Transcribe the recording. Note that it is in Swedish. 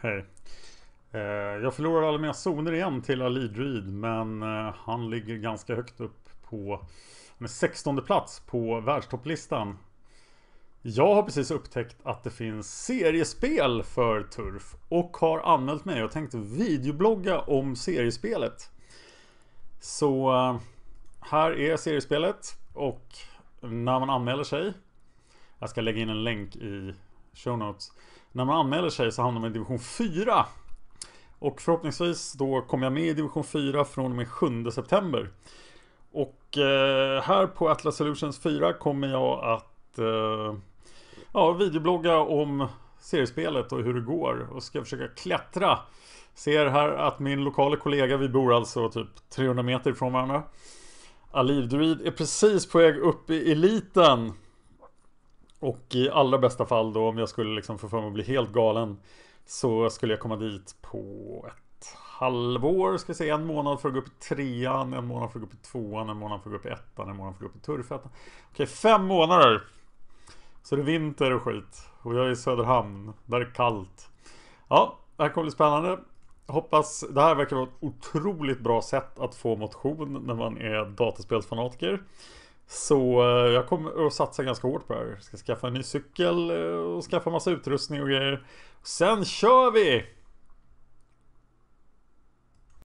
Hej. Eh, jag förlorade alla mina zoner igen till Ali Druid, men eh, han ligger ganska högt upp på... Han är 16 plats på världstopplistan. Jag har precis upptäckt att det finns seriespel för Turf och har anmält mig. och tänkte videoblogga om seriespelet. Så eh, här är seriespelet och när man anmäler sig. Jag ska lägga in en länk i show notes. När man anmäler sig så hamnar man i division 4. Och förhoppningsvis då kommer jag med i division 4 från och med 7 september. Och eh, här på Atlas Solutions 4 kommer jag att eh, ja, videoblogga om seriespelet och hur det går och ska försöka klättra. Ser här att min lokala kollega, vi bor alltså typ 300 meter ifrån varandra. Aliv Druid är precis på väg upp i eliten. Och i allra bästa fall då om jag skulle liksom få för mig att bli helt galen så skulle jag komma dit på ett halvår, ska jag säga en månad för att gå upp i trean, en månad för att gå upp i tvåan, en månad för att gå upp i ettan, en månad för att gå upp i turfettan. Okej, fem månader! Så det är vinter och skit och jag är i Söderhamn, där är det kallt. Ja, det här kommer bli spännande. Hoppas, det här verkar vara ett otroligt bra sätt att få motion när man är dataspelsfanatiker. Så eh, jag kommer att satsa ganska hårt på det här. Jag ska skaffa en ny cykel eh, och skaffa massa utrustning och grejer. Sen kör vi!